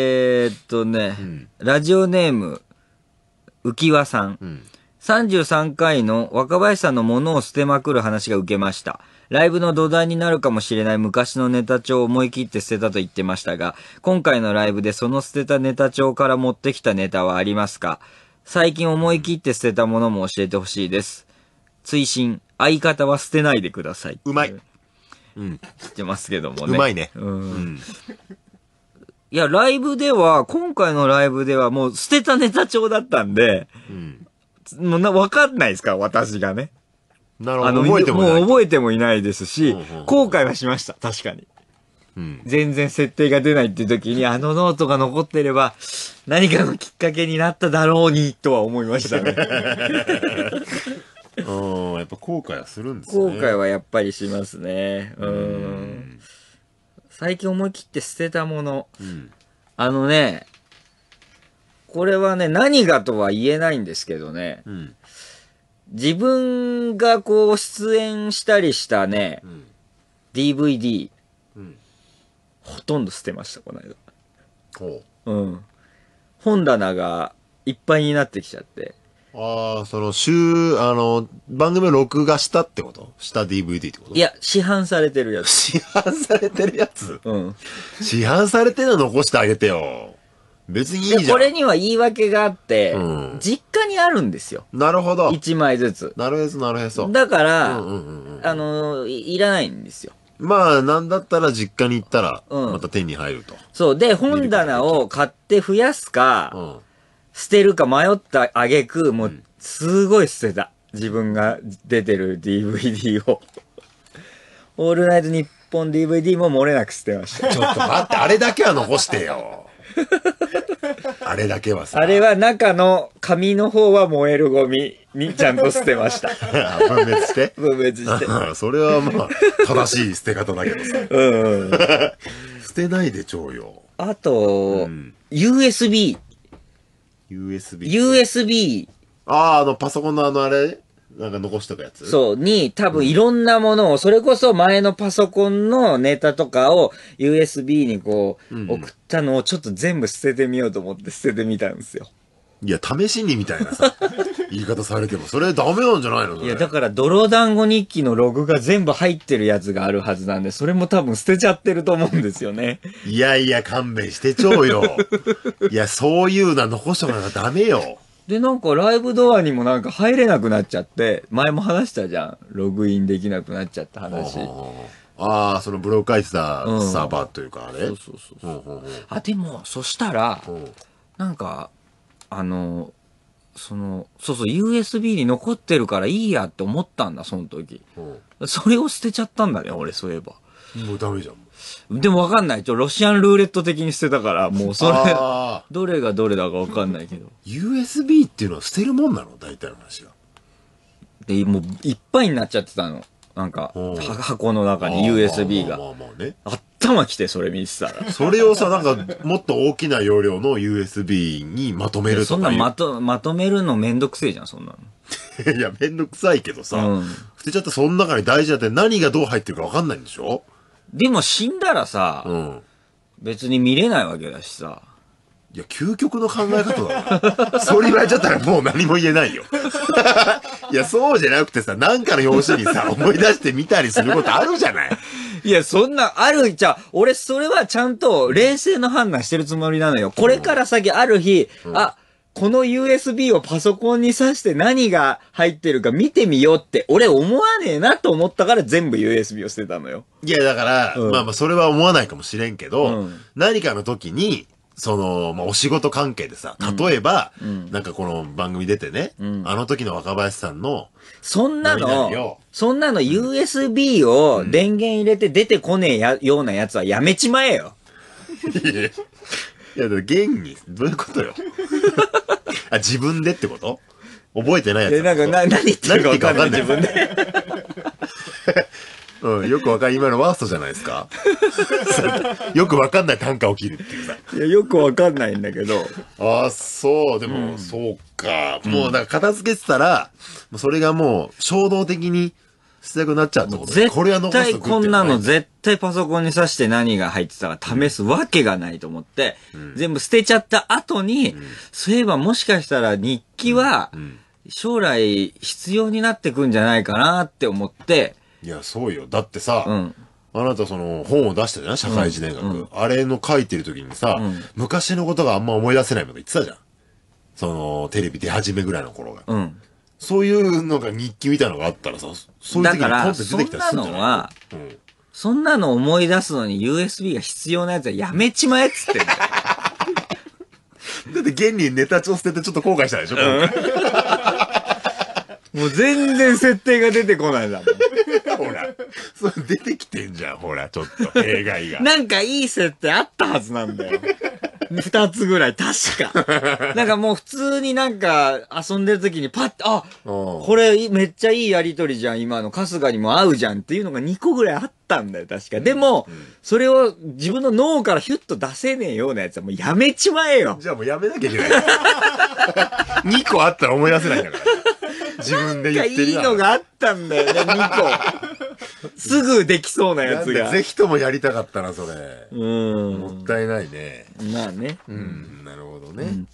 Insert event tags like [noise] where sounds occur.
えー、っとね、うん、ラジオネーム、浮輪さん。うん、33回の若林さんのものを捨てまくる話が受けました。ライブの土台になるかもしれない昔のネタ帳を思い切って捨てたと言ってましたが、今回のライブでその捨てたネタ帳から持ってきたネタはありますか最近思い切って捨てたものも教えてほしいです。追伸、相方は捨てないでください。うまい。うん。知ってますけどもね。うまいね。うんいや、ライブでは、今回のライブではもう捨てたネタ帳だったんで、うん。もうな、わかんないですから、私がね。なるほど。覚えてもない。う覚えてもいないですし、うんうんうん後悔はしました、確かに。うん。全然設定が出ないっていう時に、あのノートが残ってれば、何かのきっかけになっただろうに、とは思いましたね。[laughs] うん。やっぱ後悔はするんですね。後悔はやっぱりしますね。うーん。ん。最近思い切って捨てたもの。うん、あのね、これはね、何がとは言えないんですけどね、うん、自分がこう出演したりしたね、うん、DVD、ほとんど捨てました、この間。う。うん。本棚がいっぱいになってきちゃって。ああ、その、週、あの、番組を録画したってことした DVD ってこといや、市販されてるやつ。市販されてるやつうん。市販されてるの残してあげてよ。別にいいで、じゃこれには言い訳があって、うん実家にあるんですよ。なるほど。1枚ずつ。なるへそ、なるへそ。だから、うんうんうんうん。あのい、いらないんですよ。まあ、なんだったら実家に行ったら、うんまた手に入ると。そう。で、本棚を買って増やすか、うん。捨てるか迷ったあげく、もう、すごい捨てた。自分が出てる DVD を。[laughs] オールナイトニッポン DVD も漏れなく捨てました。ちょっと待って、あれだけは残してよ。[laughs] あれだけはさ。あれは中の紙の方は燃えるゴミにちゃんと捨てました。分別して分別して。[laughs] それはまあ、正しい捨て方だけどさ。うん、うん、捨てないでちょうよ。あと、うん、USB USB。USB ああ、あの、パソコンのあの、あれなんか残しとくやつそう、に、多分いろんなものを、それこそ前のパソコンのネタとかを USB にこう、送ったのをちょっと全部捨ててみようと思って捨ててみたんですよ。いや、試しにみたいなさ、[laughs] 言い方されても、それダメなんじゃないのいや、だから、泥団子日記のログが全部入ってるやつがあるはずなんで、それも多分捨てちゃってると思うんですよね。いやいや、勘弁してちょうよ。[laughs] いや、そういうのは残しとかなきダメよ。で、なんかライブドアにもなんか入れなくなっちゃって、前も話したじゃん。ログインできなくなっちゃった話。ああ、そのブローカイスターサーバーというかあれ、うん、そうそうそうそう。あ、でも、そしたら、なんか、あの、その、そうそう、USB に残ってるからいいやって思ったんだ、その時。それを捨てちゃったんだね、俺、そういえば。もうダメじゃん。でもわかんない。ちょ、ロシアンルーレット的に捨てたから、もうそれ、どれがどれだかわかんないけど。USB っていうのは捨てるもんなの大体の話が。で、もういっぱいになっちゃってたの。なんか、箱の中に USB が。あっ頭きて、それ見てたら。それをさ、なんか、もっと大きな容量の USB にまとめるとか。そんなまと、まとめるのめんどくせえじゃん、そんなの。[laughs] いや、めんどくさいけどさ、うん、捨てちゃったその中に大事なて何がどう入ってるかわかんないんでしょでも死んだらさ、うん、別に見れないわけだしさ。いや、究極の考え方だな。[laughs] それ言われちゃったらもう何も言えないよ。[laughs] いや、そうじゃなくてさ、なんかの表紙にさ、思い出してみたりすることあるじゃないいや、そんな、あるじゃ、俺、それはちゃんと冷静な判断してるつもりなのよ。これから先、ある日、うんあ、この USB をパソコンに挿して何が入ってるか見てみようって、俺思わねえなと思ったから全部 USB を捨てたのよ。いや、だから、うんまあまあ、それは思わないかもしれんけど、うん何かの時に、その、まあ、お仕事関係でさ、例えば、うんなんかこの番組出てね、うんあの時の若林さんの、そんなのそんなの USB を電源入れて出てこねえやようなやつはやめちまえよ。いやいや、でも現に、どういうことよ。[laughs] あ、自分でってこと覚えてないやつ。で、なんか、な、何言ってるかわかんない自分で。うん、よくわかん今のワーストじゃないですか [laughs] よくわかんない短歌を切るっていうさ。いや、よくわかんないんだけど。ああ、そう、でも、うん、そうか。もう、だから片付けてたら、もうそれがもう、衝動的に捨てたくなっちゃうってこと絶これ絶対こんなの絶対パソコンに挿して何が入ってたら試すわけがないと思って、うん、全部捨てちゃった後に、うん、そういえばもしかしたら日記は、将来必要になってくんじゃないかなって思って、いや、そうよ。だってさ、うんあなたその本を出したじゃん社会人大学、うんうんあれの書いてる時にさ、うん昔のことがあんま思い出せないもの言ってたじゃん。その、テレビ出始めぐらいの頃が。うん。そういうのが日記みたいのがあったらさ、そういう時にだからポンって出てきたりすんじゃないうんそんなの思い出すのに USB が必要なやつはやめちまえっつってんだよ。[laughs] だって現にネタ帳捨ててちょっと後悔したでしょ、うん、[laughs] もう全然設定が出てこないんだもん。出てきてんじゃん、ほら、ちょっと、弊 [laughs] 害が。なんかいい設定あったはずなんだよ。二つぐらい、確か。なんかもう普通になんか遊んでる時にパッて、あこれめっちゃいいやりとりじゃん、今の春日にも合うじゃんっていうのが二個ぐらいあったんだよ、確か。でも、うんうん、それを自分の脳からヒュッと出せねえようなやつはもうやめちまえよ。じゃあもうやめなきゃいけない。[laughs] 二個あったら思い出せないんだから。自分で言ってる。いいのがあったんだよね、二個。すぐできそうなやつが。ぜひともやりたかったな、それ。うん。もったいないね。まあね。うん、なるほどね。うん